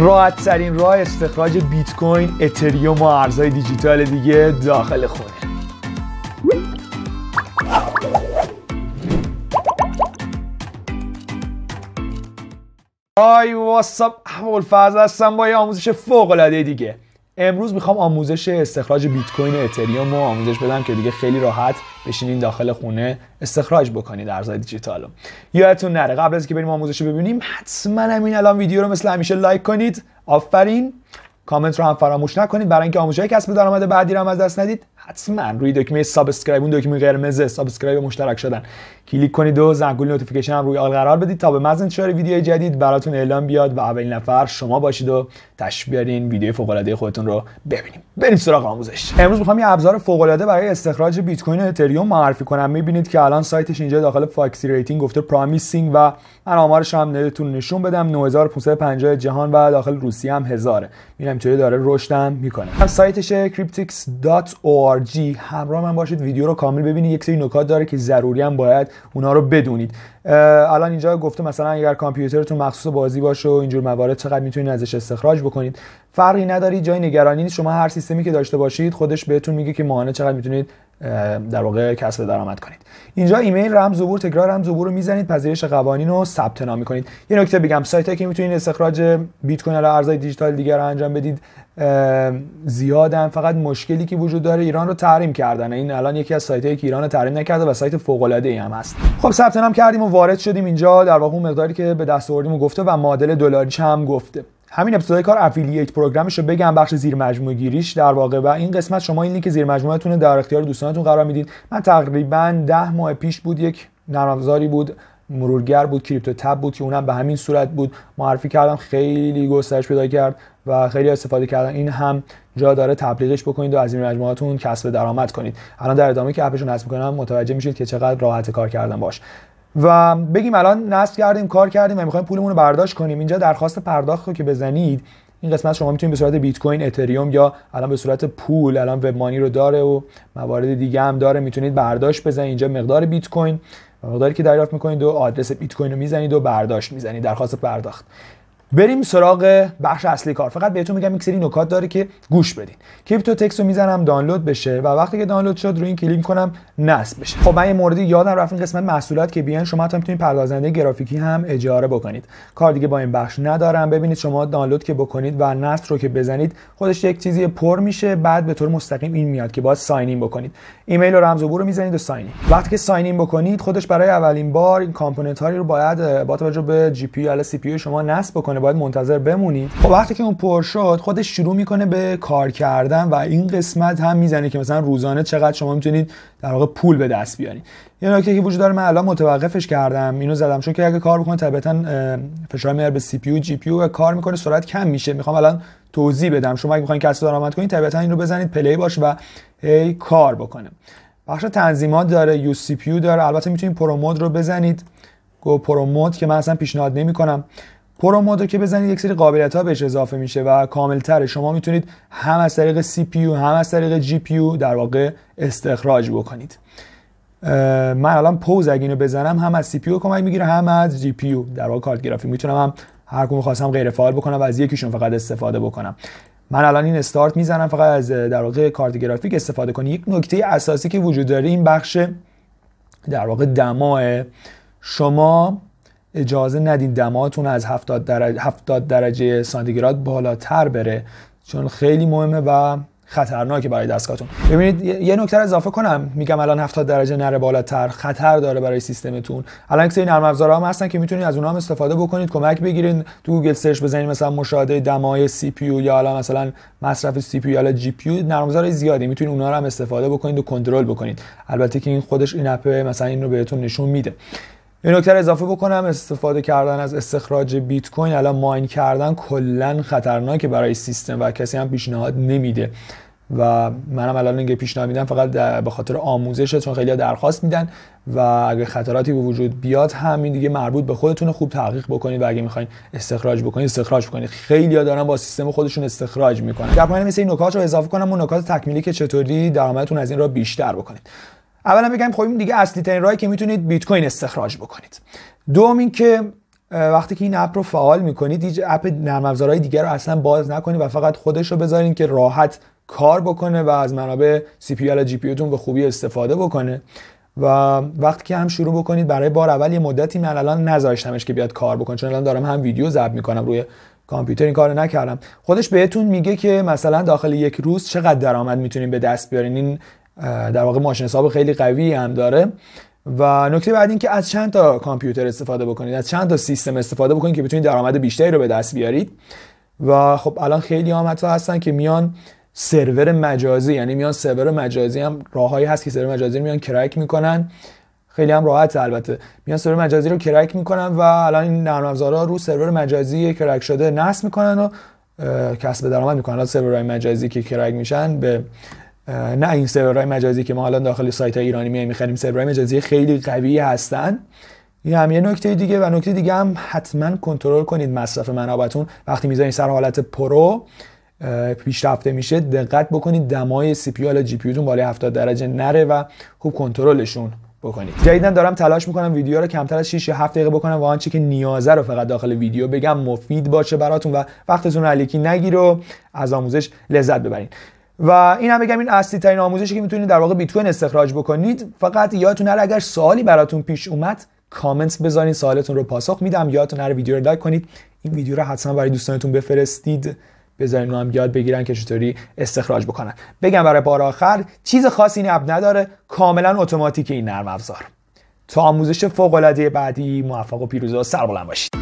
راحت راه استخراج بیت کوین، اتریوم و ارزهای دیجیتال دیگه داخل خونه. ای واتساپ اول فرز هستم با یه آموزش فوق العاده دیگه امروز میخوام آموزش استخراج بیت کوین اتریوم رو آموزش بدم که دیگه خیلی راحت بشینین داخل خونه استخراج بکنید ارزهای دیجیتال رو یادتون نره قبل از که بریم آموزش رو ببینیم حتما همین الان ویدیو رو مثل همیشه لایک کنید آفرین کامنت رو هم فراموش نکنید برای اینکه آموزش کسب درآمد بعدی رو هم از دست ندید حتما روی دکمه سابسکرایب اون دکمه قرمز سابسکرایب مشترک شدن کلیک کنید و زنگول نوتیفیکیشن هم روی آل قرار بدید تا به محض انتشار ویدیو جدید براتون اعلام بیاد و اولین نفر شما باشید و تشویق بیارین ویدیو فوق العاده خودتون رو ببینیم بریم سراغ آموزش امروز میخوام یه ابزار فوق العاده برای استخراج بیت کوین و اتریوم معرفی کنم میبینید که الان سایتش اینجا داخل فاکسی ریتینگ گفته پرامیسینگ و من آمارش هم نتون نشون بدم 9550 جهان و داخل روسیه هم هزاره میرم چه داره رشدم میکنه سایتش cryptics.org ARG همراه من باشید ویدیو رو کامل ببینید یک سری نکات داره که ضروری هم باید اونا رو بدونید الان اینجا گفته مثلا اگر کامپیوترتون مخصوص بازی باشه و اینجور موارد چقدر میتونید ازش استخراج بکنید فرقی نداری جای نگرانی نیست شما هر سیستمی که داشته باشید خودش بهتون میگه که ماهانه چقدر میتونید در واقع کسب درآمد کنید اینجا ایمیل رمز عبور تکرار رمز عبور رو میزنید پذیرش قوانین رو ثبت نام میکنید یه نکته بگم سایت که میتونید استخراج بیت کوین یا ارزهای دیجیتال دیگر رو انجام بدید زیادن فقط مشکلی که وجود داره ایران رو تحریم کردن این الان یکی از سایت که ایران رو تحریم نکرده و سایت فوق العاده ای هم هست خب ثبت نام کردیم و وارد شدیم اینجا در واقع مقداری که به دست آوردیم و گفته و معادل دلاری چم گفته همین ابتدای کار افیلیت پروگرامش رو بگم بخش زیر مجموعه گیریش در واقع و این قسمت شما این لینک زیر مجموعه در اختیار دوستانتون قرار میدید من تقریبا ده ماه پیش بود یک نرمزاری بود مرورگر بود کریپتو تب بود که اونم به همین صورت بود معرفی کردم خیلی گسترش پیدا کرد و خیلی استفاده کردن این هم جا داره تبلیغش بکنید و از این مجموعاتون کسب درآمد کنید الان در ادامه که اپشون نصب میکنم متوجه میشید که چقدر راحت کار کردن باش و بگیم الان نصب کردیم کار کردیم و میخوایم پولمون رو برداشت کنیم اینجا درخواست پرداخت رو که بزنید این قسمت شما میتونید به صورت بیت کوین اتریوم یا الان به صورت پول الان وب مانی رو داره و موارد دیگه هم داره میتونید برداشت بزنید اینجا مقدار بیت کوین مقداری که دریافت میکنید و آدرس بیت کوین رو میزنید و برداشت میزنید درخواست پرداخت بریم سراغ بخش اصلی کار فقط بهتون میگم یک سری نکات داره که گوش بدین کریپتو تکس رو میزنم دانلود بشه و وقتی که دانلود شد روی این کلیم کنم نصب بشه خب من یه موردی یادم رفت این قسمت محصولات که بیان شما تا میتونید پردازنده گرافیکی هم اجاره بکنید کار دیگه با این بخش ندارم ببینید شما دانلود که بکنید و نصب رو که بزنید خودش یک چیزی پر میشه بعد به طور مستقیم این میاد که باید ساین این بکنید ایمیل و رمز و رو میزنید و ساین وقتی که ساین بکنید خودش برای اولین بار این کامپوننت رو باید با توجه به جی پی ال سی پی شما نصب بکنه میکنه باید منتظر بمونید خب وقتی که اون پر شد خودش شروع میکنه به کار کردن و این قسمت هم میزنه که مثلا روزانه چقدر شما میتونید در واقع پول به دست بیارید یه نکته که وجود داره من الان متوقفش کردم اینو زدم چون که اگه کار بکنه طبیعتا فشار میاره به سی پی جی پی و کار میکنه سرعت کم میشه میخوام الان توضیح بدم شما اگه میخواین کسب درآمد کنید طبیعتا این رو بزنید پلی باش و هی کار بکنه بخش تنظیمات داره یو سی پی داره البته میتونید پرومود رو بزنید گو پرومود که من اصلا پیشنهاد نمیکنم. پرومود رو که بزنید یک سری قابلیت ها بهش اضافه میشه و کاملتر شما میتونید هم از طریق سی پی هم از طریق جی پی در واقع استخراج بکنید من الان پوز اگه اینو بزنم هم از سی پی کمک میگیره هم از جی پی در واقع کارت گرافیک میتونم هم هر کدوم خواستم غیر فعال بکنم و از یکیشون فقط استفاده بکنم من الان این استارت میزنم فقط از در واقع کارت گرافیک استفاده کنید. یک نکته اساسی که وجود داره این بخش در واقع دماه شما اجازه ندین دماتون از 70 درجه, 70 درجه سانتیگراد بالاتر بره چون خیلی مهمه و خطرناکه برای دستگاهتون ببینید یه نکته اضافه کنم میگم الان 70 درجه نره بالاتر خطر داره برای سیستمتون الان سری نرم افزارها هم هستن که میتونید از اونها هم استفاده بکنید کمک بگیرین تو گوگل سرچ بزنید مثلا مشاهده دمای سی پی یا الان مثلا مصرف سی پی یا جی پی نرم زیادی میتونید اونها رو هم استفاده بکنید و کنترل بکنید البته که این خودش این اپ مثلا این بهتون نشون میده یه نکتر اضافه بکنم استفاده کردن از استخراج بیت کوین الان ماین کردن کلا خطرناکه برای سیستم و کسی هم پیشنهاد نمیده و منم الان اینکه پیشنهاد میدم فقط به خاطر آموزش چون خیلی درخواست میدن و اگه خطراتی به وجود بیاد همین دیگه مربوط به خودتون خوب تحقیق بکنید و اگه میخواین استخراج بکنید استخراج بکنید خیلی ها دارن با سیستم خودشون استخراج میکنن در پایان مثل این نکات رو اضافه کنم و نکات تکمیلی که چطوری درآمدتون از این را بیشتر بکنید اولا بگم خب این دیگه اصلی ترین راهی که میتونید بیت کوین استخراج بکنید دوم اینکه وقتی که این اپ رو فعال میکنید هیچ اپ نرم افزارهای دیگر رو اصلا باز نکنید و فقط خودش رو بذارین که راحت کار بکنه و از منابع سی پی یا جی پی به خوبی استفاده بکنه و وقتی که هم شروع بکنید برای بار اول یه مدتی من الان نذاشتمش که بیاد کار بکنه چون الان دارم هم ویدیو ضبط میکنم روی کامپیوتر این کارو نکردم خودش بهتون میگه که مثلا داخل یک روز چقدر درآمد میتونین به دست بیارین این در واقع ماشین حساب خیلی قوی هم داره و نکته بعد این که از چند تا کامپیوتر استفاده بکنید از چند تا سیستم استفاده بکنید که بتونید درآمد بیشتری رو به دست بیارید و خب الان خیلی هم حتی هستن که میان سرور مجازی یعنی میان سرور مجازی هم راههایی هست که سرور مجازی رو میان کرک میکنن خیلی هم راحت البته میان سرور مجازی رو کرک میکنن و الان این نرم افزارا رو سرور مجازی کرک شده نصب میکنن و کسب درآمد میکنن سرورهای مجازی که کرک میشن به نه این سرورهای مجازی که ما الان داخل سایت های ایرانی میایم میخریم سرورهای مجازی خیلی قوی هستن این هم یه نکته دیگه و نکته دیگه هم حتما کنترل کنید مصرف منابعتون وقتی میذارین سر حالت پرو پیشرفته میشه دقت بکنید دمای سی پی یا جی پی بالای 70 درجه نره و خوب کنترلشون بکنید جدیدا دارم تلاش میکنم ویدیو رو کمتر از 6 یا 7 دقیقه بکنم و آنچه که نیازه رو فقط داخل ویدیو بگم مفید باشه براتون و وقتتون رو علیکی نگیر و از آموزش لذت ببرید. و این هم بگم این اصلی ترین آموزشی که میتونید در واقع کوین استخراج بکنید فقط یادتون نره اگر سوالی براتون پیش اومد کامنت بذارین سوالتون رو پاسخ میدم یادتون نره ویدیو رو لایک کنید این ویدیو رو حتما برای دوستانتون بفرستید بذارین هم یاد بگیرن که چطوری استخراج بکنن بگم برای بار آخر چیز خاصی این اپ نداره کاملا اتوماتیک این نرم افزار تا آموزش فوق العاده بعدی موفق و پیروز و سربلند باشید